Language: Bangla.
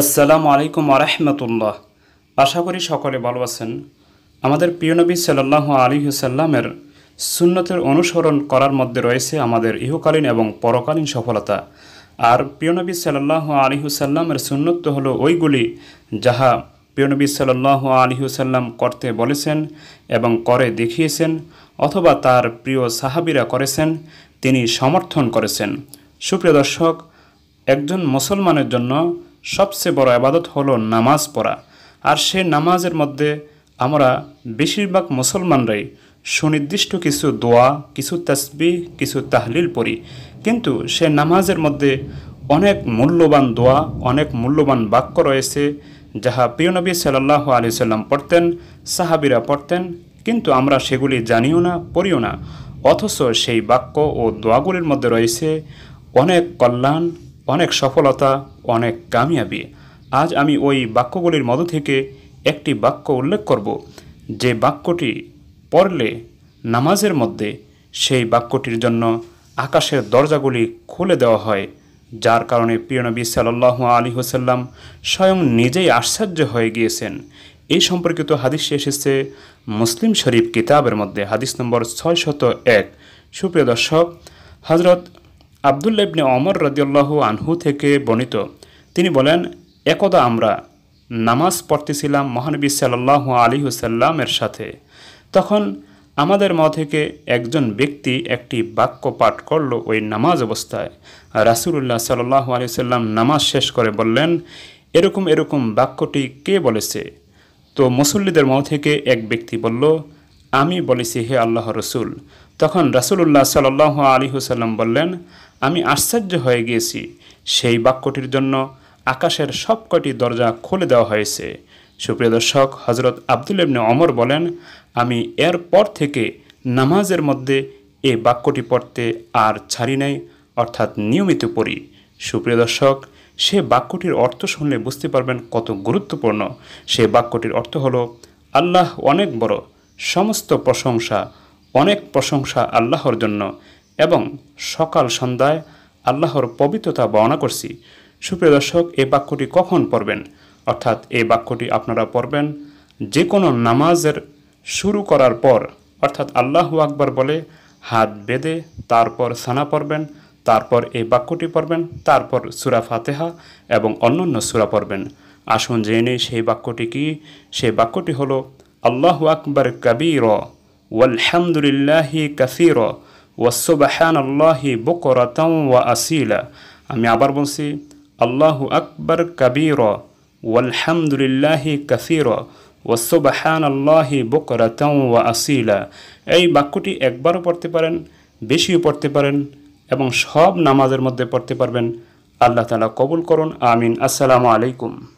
আসসালামু আলাইকুম আরহামতুল্লাহ আশা করি সকলে ভালো আছেন আমাদের প্রিয় নবী সাল্লাহ আলী হুসাল্লামের সুন্নতের অনুসরণ করার মধ্যে রয়েছে আমাদের ইহকালীন এবং পরকালীন সফলতা আর প্রিয়নবী সাল্লাহ আলী হুসাল্লামের সুন্নত হলো ওইগুলি যাহা প্রিয়নবী সাল্লাহ আলী হুসাল্লাম করতে বলেছেন এবং করে দেখিয়েছেন অথবা তার প্রিয় সাহাবিরা করেছেন তিনি সমর্থন করেছেন সুপ্রিয় দর্শক একজন মুসলমানের জন্য সবচেয়ে বড় আবাদত হল নামাজ পড়া আর সে নামাজের মধ্যে আমরা বেশিরভাগ মুসলমানরাই সুনির্দিষ্ট কিছু দোয়া কিছু তসবি কিছু তাহলিল পড়ি কিন্তু সে নামাজের মধ্যে অনেক মূল্যবান দোয়া অনেক মূল্যবান বাক্য রয়েছে যাহা প্রিয়নবী সাল্লাহ আলি সাল্লাম পড়তেন সাহাবিরা পড়তেন কিন্তু আমরা সেগুলি জানিও না পড়িও না অথচ সেই বাক্য ও দোয়াগুলির মধ্যে রয়েছে অনেক কল্যাণ অনেক সফলতা অনেক কামিয়াবি আজ আমি ওই বাক্যগুলির মধ্য থেকে একটি বাক্য উল্লেখ করব যে বাক্যটি পড়লে নামাজের মধ্যে সেই বাক্যটির জন্য আকাশের দরজাগুলি খুলে দেওয়া হয় যার কারণে প্রিয়নবী সাল্লাহ আলী হোসাল্লাম স্বয়ং নিজেই আশ্চর্য হয়ে গিয়েছেন এই সম্পর্কিত হাদিসটি এসেছে মুসলিম শরীফ কিতাবের মধ্যে হাদিস নম্বর ছয় শত এক সুপ্রিয় দর্শক হজরত আবদুল্লাবনে অমর রদিয়াল্লাহ আনহু থেকে বর্ণিত তিনি বলেন একদা আমরা নামাজ পড়তেছিলাম মহানবী সাল্লাহ আলী হুসাল্লামের সাথে তখন আমাদের থেকে একজন ব্যক্তি একটি বাক্য পাঠ করল ওই নামাজ অবস্থায় রাসুল্লাহ সাল্লাহ আলি সাল্লাম নামাজ শেষ করে বললেন এরকম এরকম বাক্যটি কে বলেছে তো মুসল্লিদের থেকে এক ব্যক্তি বলল আমি বলেছি হে আল্লাহ রসুল তখন রাসুল্লাহ সাল্লাহ আলী হুসাল্লাম বললেন আমি আশ্চর্য হয়ে গিয়েছি সেই বাক্যটির জন্য আকাশের সবকটি দরজা খুলে দেওয়া হয়েছে সুপ্রিয় দর্শক হজরত আবদুল ইবনে অমর বলেন আমি এরপর থেকে নামাজের মধ্যে এই বাক্যটি পড়তে আর ছাড়ি নাই অর্থাৎ নিয়মিত পড়ি সুপ্রিয় দর্শক সে বাক্যটির অর্থ শুনলে বুঝতে পারবেন কত গুরুত্বপূর্ণ সে বাক্যটির অর্থ হলো আল্লাহ অনেক বড় সমস্ত প্রশংসা অনেক প্রশংসা আল্লাহর জন্য এবং সকাল সন্ধ্যায় আল্লাহর পবিত্রতা বর্ণনা করছি সুপ্রিয় দর্শক এই বাক্যটি কখন পড়বেন অর্থাৎ এই বাক্যটি আপনারা পড়বেন যে কোনো নামাজের শুরু করার পর অর্থাৎ আল্লাহ আকবর বলে হাত বেঁধে তারপর সানা পড়বেন তারপর এই বাক্যটি পড়বেন তারপর সুরা ফাতেহা এবং অন্যান্য সুরা পড়বেন আসুন জেনে সেই বাক্যটি কি সেই বাক্যটি হলো আল্লাহ আকবর কবির ওয়ালহামদুলিল্লাহ কাসির ওয়াসুবাহান আল্লাহি বকরাতাম আসিলা আমি আবার বলছি আল্লাহু আকবর কবির ওয়ালহামদুলিল্লাহি কাসির ওসুবাহান আল্লাহি বকরাতম ওয়া আসিলা এই বাক্যটি একবারও পড়তে পারেন বেশিও পড়তে পারেন এবং সব নামাজের মধ্যে পড়তে পারবেন আল্লাহ তালা কবুল করুন আমিন আসসালামু আলাইকুম